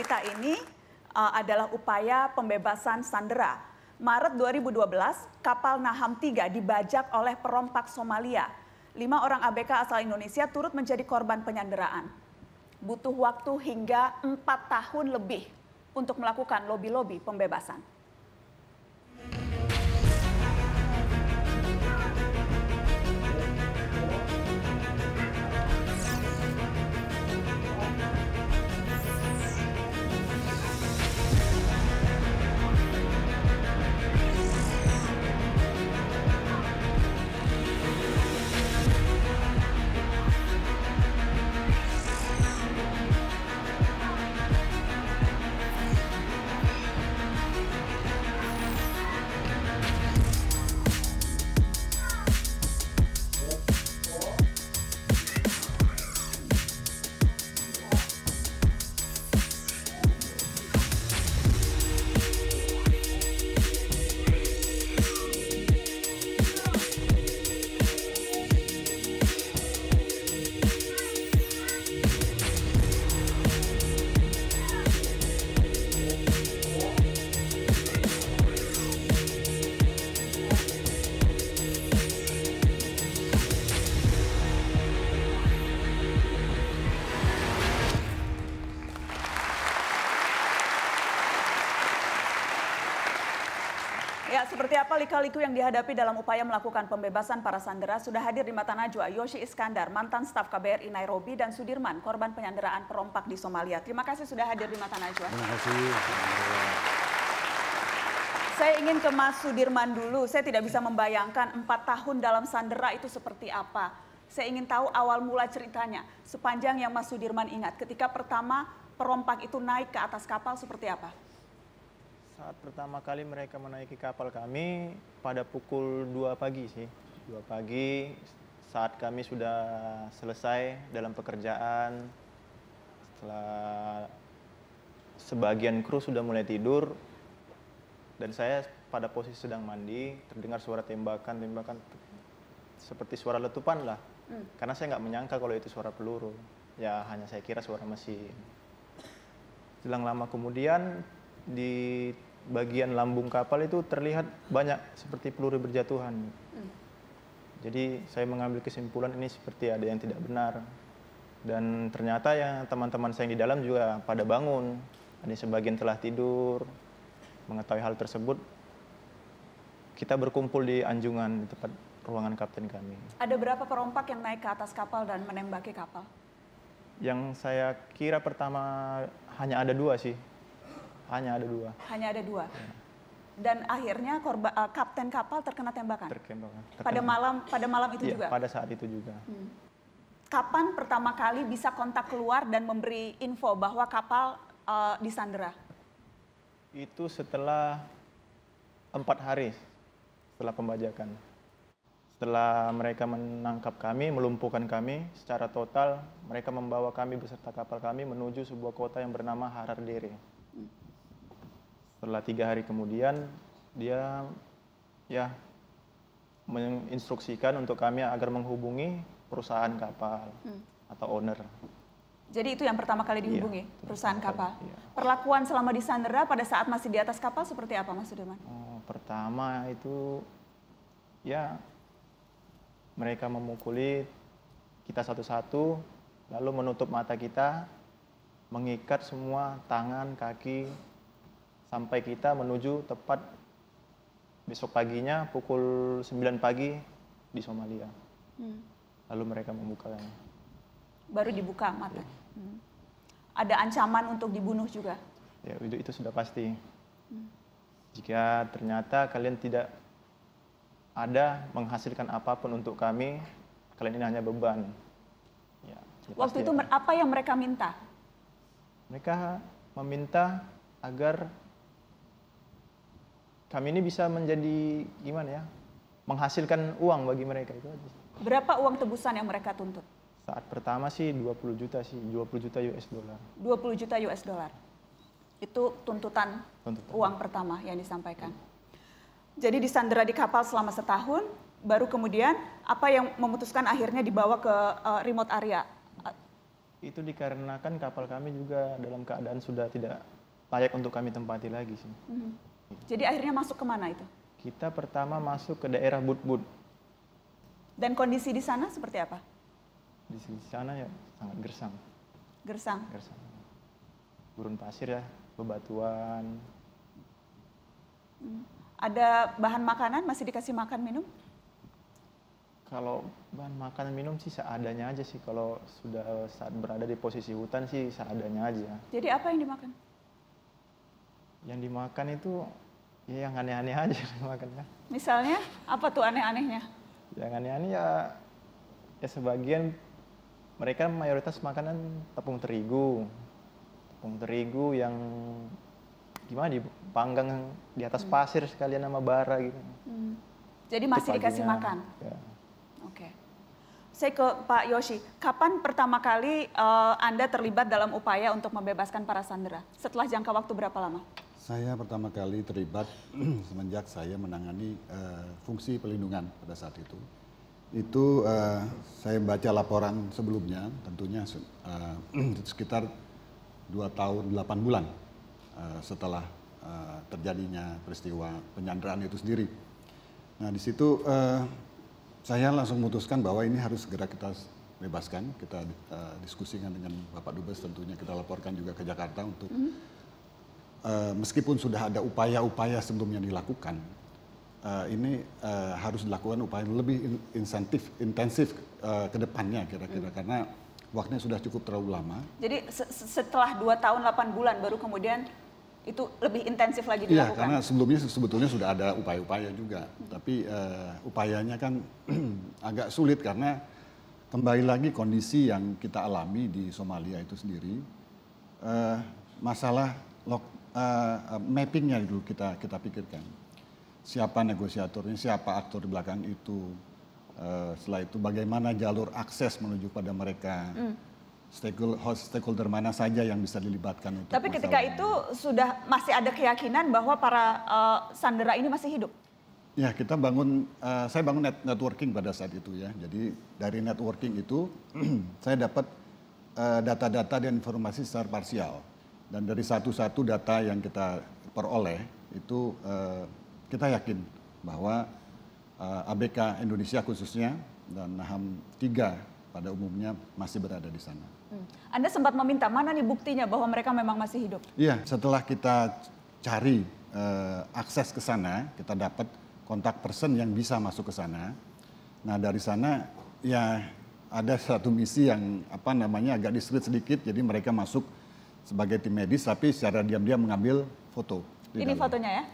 cerita ini uh, adalah upaya pembebasan sandera. Maret 2012, kapal Naham 3 dibajak oleh perompak Somalia. Lima orang ABK asal Indonesia turut menjadi korban penyanderaan. Butuh waktu hingga empat tahun lebih untuk melakukan lobi-lobi pembebasan. kaliku yang dihadapi dalam upaya melakukan pembebasan para sandera sudah hadir di mata Najwa Yoshi Iskandar, mantan staf KBRI Nairobi dan Sudirman, korban penyanderaan perompak di Somalia. Terima kasih sudah hadir di mata Najwa. Terima kasih. Saya ingin ke Mas Sudirman dulu. Saya tidak bisa membayangkan empat tahun dalam sandera itu seperti apa. Saya ingin tahu awal mula ceritanya, sepanjang yang Mas Sudirman ingat. Ketika pertama perompak itu naik ke atas kapal seperti apa? saat pertama kali mereka menaiki kapal kami pada pukul 2 pagi sih. 2 pagi saat kami sudah selesai dalam pekerjaan. Setelah sebagian kru sudah mulai tidur dan saya pada posisi sedang mandi terdengar suara tembakan tembakan seperti suara letupan lah hmm. karena saya nggak menyangka kalau itu suara peluru ya hanya saya kira suara mesin. Selang lama kemudian di bagian lambung kapal itu terlihat banyak seperti peluru berjatuhan. Hmm. Jadi saya mengambil kesimpulan ini seperti ada yang tidak benar. Dan ternyata ya teman-teman saya di dalam juga pada bangun. Ada sebagian telah tidur. Mengetahui hal tersebut, kita berkumpul di anjungan di tempat ruangan kapten kami. Ada berapa perompak yang naik ke atas kapal dan menembaki kapal? Yang saya kira pertama hanya ada dua sih. Hanya ada dua. Hanya ada dua. Dan akhirnya korba, uh, kapten kapal terkena tembakan. Terkena. terkena. Pada malam pada malam itu ya, juga. Pada saat itu juga. Hmm. Kapan pertama kali bisa kontak keluar dan memberi info bahwa kapal uh, eh, disandera? Itu setelah empat hari setelah pembajakan. Setelah mereka menangkap kami, melumpuhkan kami secara total, mereka membawa kami beserta kapal kami menuju sebuah kota yang bernama Harardere. Hmm setelah tiga hari kemudian dia ya menginstruksikan untuk kami agar menghubungi perusahaan kapal hmm. atau owner. Jadi itu yang pertama kali dihubungi iya, perusahaan kapal. Iya. Perlakuan selama di sandera pada saat masih di atas kapal seperti apa, Mas Sudirman? Oh, pertama itu ya mereka memukuli kita satu-satu, lalu menutup mata kita, mengikat semua tangan, kaki, sampai kita menuju tepat besok paginya pukul 9 pagi di Somalia. Hmm. Lalu mereka membuka Baru dibuka mata. Ya. Hmm. Ada ancaman untuk dibunuh juga. Ya itu, itu sudah pasti. Hmm. Jika ternyata kalian tidak ada menghasilkan apapun untuk kami, kalian ini hanya beban. Ya, Waktu itu ya. apa yang mereka minta? Mereka meminta agar kami ini bisa menjadi gimana ya menghasilkan uang bagi mereka itu aja. Berapa uang tebusan yang mereka tuntut? Saat pertama sih 20 juta sih, 20 juta US dollar. 20 juta US dollar. Itu tuntutan, tuntutan. uang pertama yang disampaikan. Jadi disandera di kapal selama setahun, baru kemudian apa yang memutuskan akhirnya dibawa ke eh, remote area? Itu dikarenakan kapal kami juga dalam keadaan sudah tidak layak untuk kami tempati lagi sih. Hmm jadi akhirnya masuk kemana itu? Kita pertama masuk ke daerah Butbut. Dan kondisi di sana seperti apa? Di sana ya sangat gersang. Gersang. Gersang. Gurun pasir ya, bebatuan. Hmm. Ada bahan makanan masih dikasih makan minum? Kalau bahan makanan minum sih seadanya aja sih. Kalau sudah eh, saat berada di posisi hutan sih seadanya aja. Jadi apa yang dimakan? yang dimakan itu ya yang aneh-aneh aja makannya. Misalnya apa tuh aneh-anehnya? Yang aneh-aneh ya ya sebagian mereka mayoritas makanan tepung terigu. Tepung terigu yang gimana dipanggang di atas hmm. pasir sekalian sama bara gitu. Hmm. Jadi masih dikasih makan. Ya. Oke. Okay. Saya ke Pak Yoshi, kapan pertama kali uh, Anda terlibat dalam upaya untuk membebaskan para sandera? Setelah jangka waktu berapa lama? Saya pertama kali terlibat semenjak saya menangani uh, fungsi pelindungan pada saat itu. Itu uh, saya baca laporan sebelumnya, tentunya uh, sekitar 2 tahun 8 bulan uh, setelah uh, terjadinya peristiwa penyanderaan itu sendiri. Nah di situ uh, saya langsung memutuskan bahwa ini harus segera kita bebaskan, kita uh, diskusikan dengan Bapak Dubes tentunya kita laporkan juga ke Jakarta untuk mhm. Eh, meskipun sudah ada upaya-upaya sebelumnya dilakukan, uh, ini uh, harus dilakukan upaya lebih insentif, intensif uh, ke depannya kira-kira hmm. karena waktunya sudah cukup terlalu lama. Jadi se setelah 2 tahun 8 bulan baru kemudian itu lebih intensif lagi iya, dilakukan. Iya, karena sebelumnya sebetulnya sudah ada upaya-upaya juga, hmm. tapi uh, upayanya kan agak sulit karena kembali lagi kondisi yang kita alami di Somalia itu sendiri uh, masalah lok Eh, eh, mappingnya dulu kita kita pikirkan siapa negosiatornya siapa aktor di belakang itu eh, setelah itu bagaimana jalur akses menuju pada mereka hmm. stakeholder stakeholder mana saja yang bisa dilibatkan untuk tapi masalah. ketika itu sudah masih ada keyakinan bahwa para sandera ini masih hidup ya kita bangun saya bangun networking pada saat itu ya jadi dari networking itu saya dapat data-data dan informasi secara parsial dan dari satu-satu data yang kita peroleh itu uh, kita yakin bahwa uh, eh, ABK Indonesia khususnya dan NAHAM 3 pada umumnya masih berada di sana. Hmm. Anda sempat meminta mana nih buktinya bahwa mereka memang masih hidup? Iya, setelah kita cari uh, akses ke sana, kita dapat kontak person yang bisa masuk ke sana. Nah dari sana ya ada satu misi yang apa namanya agak diskrit sedikit, jadi mereka masuk sebagai tim medis tapi secara diam-diam mengambil foto. Ini dalam. fotonya ya?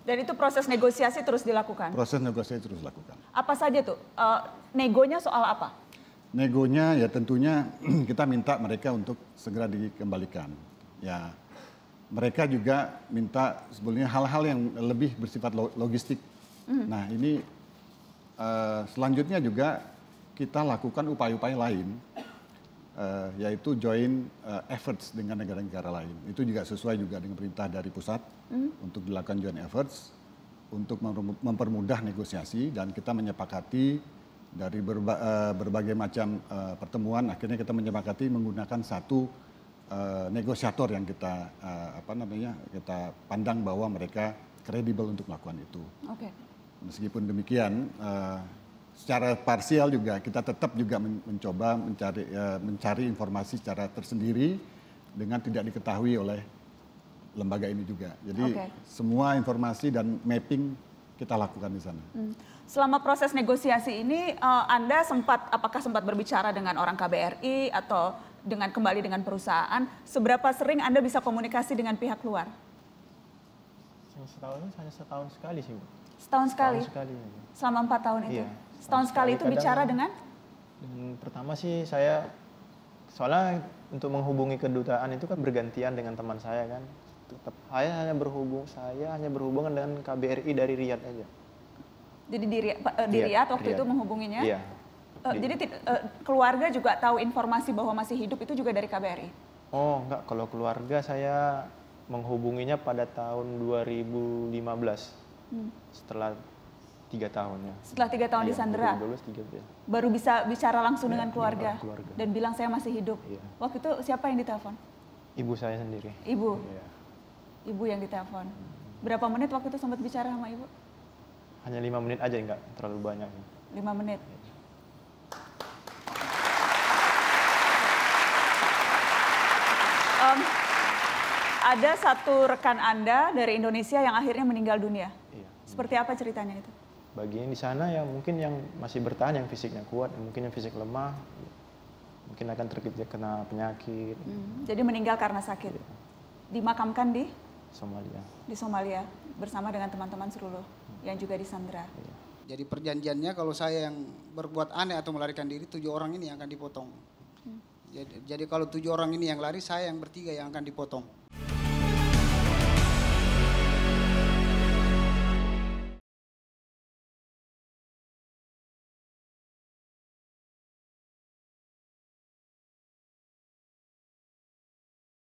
Dan itu proses negosiasi terus dilakukan? Proses negosiasi terus dilakukan. Apa saja tuh? E, negonya soal apa? Negonya ya tentunya kita minta mereka untuk segera dikembalikan. Ya mereka juga minta sebenarnya hal-hal yang lebih bersifat logistik. Mm. Nah ini e, selanjutnya juga kita lakukan upaya-upaya lain uh, yaitu join uh, efforts dengan negara-negara lain. Itu juga sesuai juga dengan perintah dari pusat mm. untuk dilakukan join efforts untuk mempermudah negosiasi dan kita menyepakati dari berba, uh, berbagai macam uh, pertemuan akhirnya kita menyepakati menggunakan satu uh, negosiator yang kita uh, apa namanya kita pandang bahwa mereka kredibel untuk melakukan itu. Okay. Meskipun demikian uh, secara parsial juga kita tetap juga mencoba mencari e, mencari informasi secara tersendiri dengan tidak diketahui oleh lembaga ini juga. Jadi okay. semua informasi dan mapping kita lakukan di sana. Hmm. Selama proses negosiasi ini e, Anda sempat apakah sempat berbicara dengan orang KBRI atau dengan kembali dengan perusahaan, seberapa sering Anda bisa komunikasi dengan pihak luar? setahun hanya setahun sekali sih, Bu. Setahun sekali? sekali. Selama empat tahun itu? Iya Setahun sekali, sekali itu bicara dengan? Pertama sih saya soalnya untuk menghubungi kedutaan itu kan bergantian dengan teman saya kan. Tetap saya hanya berhubung saya hanya berhubungan dengan KBRI dari Riyadh aja. Jadi di, uh, di iya, Riyadh waktu Riyad. itu menghubunginya? Iya. Uh, di. jadi uh, keluarga juga tahu informasi bahwa masih hidup itu juga dari KBRI? Oh enggak, kalau keluarga saya menghubunginya pada tahun 2015. Hmm. Setelah tiga tahun ya. Setelah tiga tahun iya, di Sandera, gitu ya. baru bisa bicara langsung ya, dengan iya, keluarga, keluarga dan bilang saya masih hidup. Ya. Waktu itu siapa yang ditelepon? Ibu saya sendiri. Ibu. Ya. Ibu yang ditelepon. Berapa menit waktu itu sempat bicara sama ibu? Hanya lima menit aja, enggak terlalu banyak. Lima menit. Iya. ada satu rekan Anda dari Indonesia yang akhirnya meninggal dunia. Iya. Seperti apa ceritanya itu? bagian di sana yang mungkin yang masih bertahan yang fisiknya kuat mungkin yang fisik lemah mungkin akan kena penyakit hmm. jadi meninggal karena sakit ya. dimakamkan di Somalia di Somalia bersama dengan teman-teman seluruh hmm. yang juga di Sandra ya. jadi perjanjiannya kalau saya yang berbuat aneh atau melarikan diri tujuh orang ini yang akan dipotong hmm. jadi, jadi kalau tujuh orang ini yang lari saya yang bertiga yang akan dipotong